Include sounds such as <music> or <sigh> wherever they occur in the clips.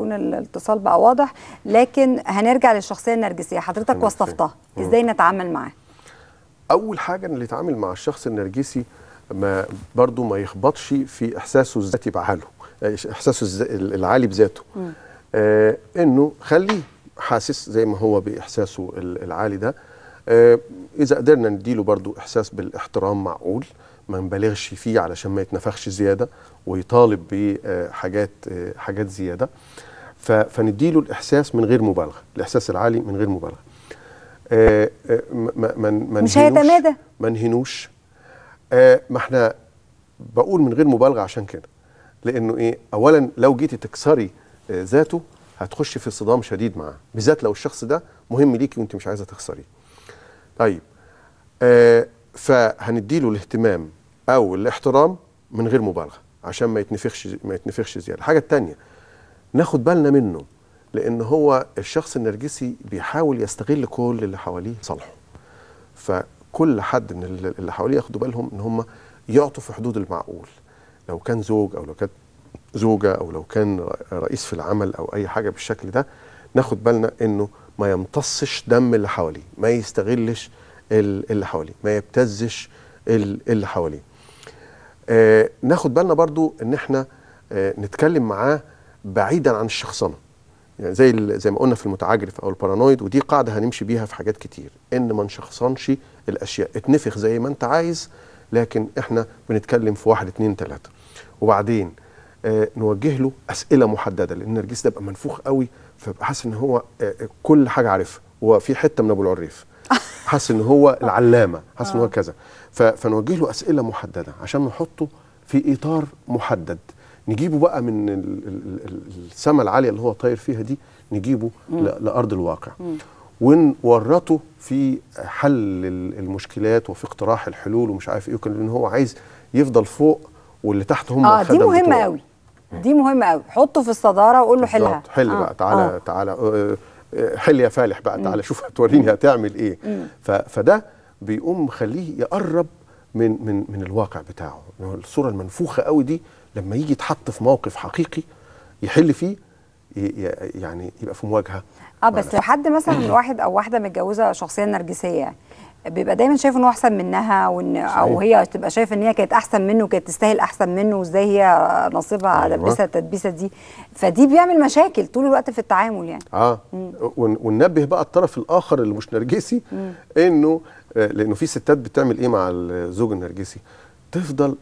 يكون الاتصال بقى واضح لكن هنرجع للشخصيه النرجسيه حضرتك وصفتها ازاي نتعامل معاه اول حاجه ان يتعامل مع الشخص النرجسي ما برضه ما يخبطش في احساسه الذاتي بعاله آه، احساسه العالي بذاته آه انه خليه حاسس زي ما هو باحساسه العالي ده آه اذا قدرنا نديله برضه احساس بالاحترام معقول ما نبالغش فيه علشان ما يتنفخش زياده ويطالب بحاجات حاجات زياده فنديله الاحساس من غير مبالغه الاحساس العالي من غير مبالغه آه، آه، ما ما مش هيتمادى ما نهنوش آه، ما احنا بقول من غير مبالغه عشان كده لانه ايه اولا لو جيتي تكسري ذاته هتخش في صدام شديد معاه بالذات لو الشخص ده مهم ليكي وانت مش عايزه تخسريه طيب آه فهنديله الاهتمام او الاحترام من غير مبالغه عشان ما يتنفخش ما يتنفخش زياده الحاجه الثانيه ناخد بالنا منه لان هو الشخص النرجسي بيحاول يستغل كل اللي حواليه لصالحه فكل حد من اللي حواليه ياخدوا بالهم ان هم يعطوا في حدود المعقول لو كان زوج او لو كانت زوجه او لو كان رئيس في العمل او اي حاجه بالشكل ده ناخد بالنا انه ما يمتصش دم اللي حواليه ما يستغلش اللي حواليه ما يبتزش اللي حواليه آه ناخد بالنا برضو ان احنا آه نتكلم معاه بعيدا عن الشخصنه يعني زي زي ما قلنا في المتعجرف او البارانويد ودي قاعده هنمشي بيها في حاجات كتير ان ما نشخصنش الاشياء اتنفخ زي ما انت عايز لكن احنا بنتكلم في واحد اتنين تلاته وبعدين آه نوجه له اسئله محدده لان النرجس ده بقى منفوخ قوي فبحس حاسس ان هو آه،, آه كل حاجه عارفها وفي حته من ابو العريف حاسس ان هو العلامه حاسس ان هو آه. كذا فنوجه له اسئله محدده عشان نحطه في اطار محدد نجيبه بقى من السماء العاليه اللي هو طاير فيها دي نجيبه مم. لارض الواقع مم. ونورطه في حل المشكلات وفي اقتراح الحلول ومش عارف ايه لان هو عايز يفضل فوق واللي تحت هم اه دي مهمه قوي دي مهمه قوي حطه في الصداره وقول له حلها حل آه. بقى تعالى آه. تعالى آه حل يا فالح بقى تعالى شوف هتوريني هتعمل ايه فده بيقوم خليه يقرب من من من الواقع بتاعه يعني الصوره المنفوخه قوي دي لما يجي يتحط في موقف حقيقي يحل فيه يعني يبقى في مواجهه اه بس لو حد مثلا <clears throat> واحد او واحده متجوزه شخصيه نرجسيه بيبقى دايما شايف ان هو احسن منها وان او هي تبقى شايفه ان هي كانت احسن منه وكانت تستاهل احسن منه وازاي هي نصيبها أيوة. لبسها التدبيسه دي فدي بيعمل مشاكل طول الوقت في التعامل يعني اه وننبه بقى الطرف الاخر اللي مش نرجسي مم. انه آه، لانه في ستات بتعمل ايه مع الزوج النرجسي تفضل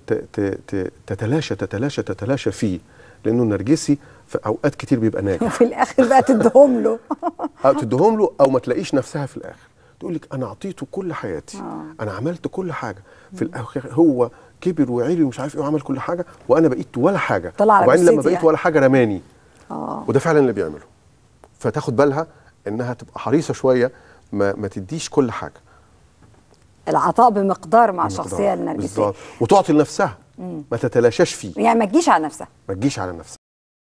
تتلاشى تتلاشى تتلاشى فيه لانه النرجسي في اوقات كتير بيبقى ناجح وفي الاخر بقى تديهم له <laughs> اه تديهم له او ما تلاقيش نفسها في الاخر تقول لك انا اعطيته كل حياتي آه. انا عملت كل حاجه في الاخر هو كبر وعلي ومش عارف ايه وعمل كل حاجه وانا بقيت ولا حاجه طلع على وبعدين لما بقيت يعني. ولا حاجه رماني آه. وده فعلا اللي بيعمله فتاخد بالها انها تبقى حريصه شويه ما, ما تديش كل حاجه العطاء بمقدار مع الشخصيه النرجسيه بالظبط وتعطي لنفسها ما تتلاشاش فيه يعني ما تجيش على نفسها ما تجيش على نفسها